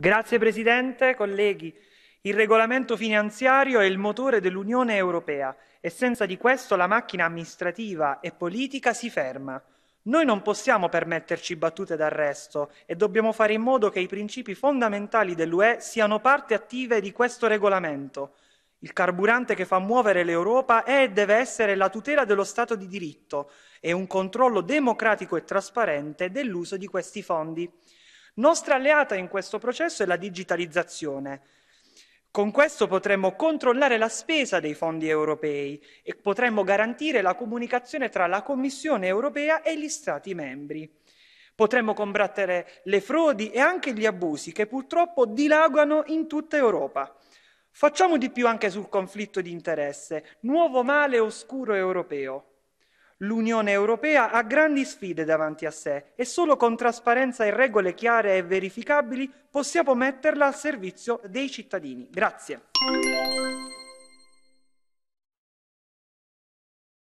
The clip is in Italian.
Grazie Presidente, colleghi. Il regolamento finanziario è il motore dell'Unione Europea e senza di questo la macchina amministrativa e politica si ferma. Noi non possiamo permetterci battute d'arresto e dobbiamo fare in modo che i principi fondamentali dell'UE siano parte attive di questo regolamento. Il carburante che fa muovere l'Europa è e deve essere la tutela dello Stato di diritto e un controllo democratico e trasparente dell'uso di questi fondi. Nostra alleata in questo processo è la digitalizzazione. Con questo potremmo controllare la spesa dei fondi europei e potremmo garantire la comunicazione tra la Commissione europea e gli Stati membri. Potremmo combattere le frodi e anche gli abusi che purtroppo dilagano in tutta Europa. Facciamo di più anche sul conflitto di interesse, nuovo male oscuro europeo. L'Unione Europea ha grandi sfide davanti a sé e solo con trasparenza e regole chiare e verificabili possiamo metterla al servizio dei cittadini. Grazie.